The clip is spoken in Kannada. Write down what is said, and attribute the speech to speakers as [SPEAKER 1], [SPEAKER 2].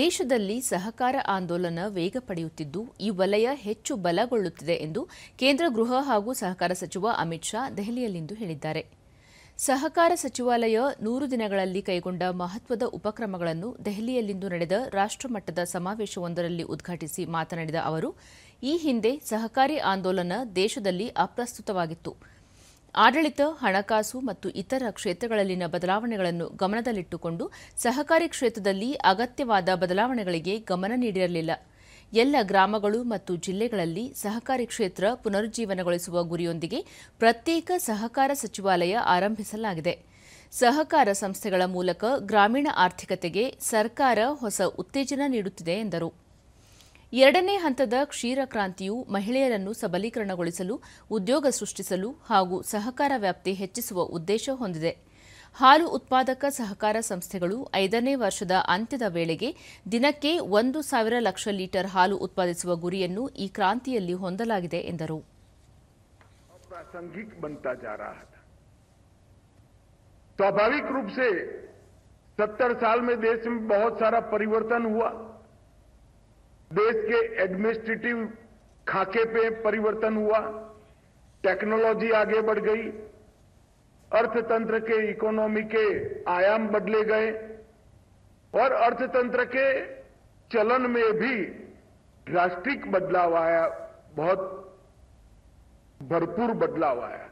[SPEAKER 1] ದೇಶದಲ್ಲಿ ಸಹಕಾರ ಆಂದೋಲನ ವೇಗ ಪಡೆಯುತ್ತಿದ್ದು ಈ ವಲಯ ಹೆಚ್ಚು ಬಲಗೊಳ್ಳುತ್ತಿದೆ ಎಂದು ಕೇಂದ್ರ ಗೃಹ ಹಾಗೂ ಸಹಕಾರ ಸಚಿವ ಅಮಿತ್ ಶಾ ದೆಹಲಿಯಲ್ಲಿಂದು ಹೇಳಿದ್ದಾರೆ ಸಹಕಾರ ಸಚಿವಾಲಯ ನೂರು ದಿನಗಳಲ್ಲಿ ಕೈಗೊಂಡ ಮಹತ್ವದ ಉಪಕ್ರಮಗಳನ್ನು ದೆಹಲಿಯಲ್ಲಿಂದು ನಡೆದ ರಾಷ್ಟಮಟ್ಟದ ಸಮಾವೇಶವೊಂದರಲ್ಲಿ ಉದ್ಘಾಟಿಸಿ ಮಾತನಾಡಿದ ಅವರು ಈ ಹಿಂದೆ ಸಹಕಾರಿ ಆಂದೋಲನ ದೇಶದಲ್ಲಿ ಅಪ್ರಸ್ತುತವಾಗಿತ್ತು ಆಡಳಿತ ಹಣಕಾಸು ಮತ್ತು ಇತರ ಕ್ಷೇತ್ರಗಳಲ್ಲಿನ ಬದಲಾವಣೆಗಳನ್ನು ಗಮನದಲ್ಲಿಟ್ಟುಕೊಂಡು ಸಹಕಾರಿ ಕ್ಷೇತ್ರದಲ್ಲಿ ಅಗತ್ಯವಾದ ಬದಲಾವಣೆಗಳಿಗೆ ಗಮನ ನೀಡಿರಲಿಲ್ಲ ಎಲ್ಲ ಗ್ರಾಮಗಳು ಮತ್ತು ಜಿಲ್ಲೆಗಳಲ್ಲಿ ಸಹಕಾರಿ ಕ್ಷೇತ್ರ ಪುನರುಜ್ಜೀವನಗೊಳಿಸುವ ಗುರಿಯೊಂದಿಗೆ ಪ್ರತ್ಯೇಕ ಸಹಕಾರ ಸಚಿವಾಲಯ ಆರಂಭಿಸಲಾಗಿದೆ ಸಹಕಾರ ಸಂಸ್ಥೆಗಳ ಮೂಲಕ ಗ್ರಾಮೀಣ ಆರ್ಥಿಕತೆಗೆ ಸರ್ಕಾರ ಹೊಸ ಉತ್ತೇಜನ ನೀಡುತ್ತಿದೆ ಎಂದರು ಎರಡನೇ ಹಂತದ ಕ್ಷೀರ ಕ್ರಾಂತಿಯು ಮಹಿಳೆಯರನ್ನು ಸಬಲೀಕರಣಗೊಳಿಸಲು ಉದ್ಯೋಗ ಸೃಷ್ಟಿಸಲು ಹಾಗೂ ಸಹಕಾರ ವ್ಯಾಪ್ತಿ ಹೆಚ್ಚಿಸುವ ಉದ್ದೇಶ ಹೊಂದಿದೆ ಹಾಲು ಉತ್ಪಾದಕ ಸಹಕಾರ ಸಂಸ್ಥೆಗಳು ಐದನೇ ವರ್ಷದ ಅಂತ್ಯದ ವೇಳೆಗೆ ದಿನಕ್ಕೆ ಒಂದು ಸಾವಿರ ಲಕ್ಷ ಲೀಟರ್ ಹಾಲು ಉತ್ಪಾದಿಸುವ ಗುರಿಯನ್ನು ಈ ಕ್ರಾಂತಿಯಲ್ಲಿ ಹೊಂದಲಾಗಿದೆ ಎಂದರು ಸ್ವಾಭಾವಿಕ ರೂಪ साल में देश
[SPEAKER 2] देश के एडमिनिस्ट्रेटिव खाके पे परिवर्तन हुआ टेक्नोलॉजी आगे बढ़ गई अर्थतंत्र के इकोनॉमी के आयाम बदले गए और अर्थतंत्र के चलन में भी ड्रास्टिक बदलाव आया बहुत भरपूर बदलाव आया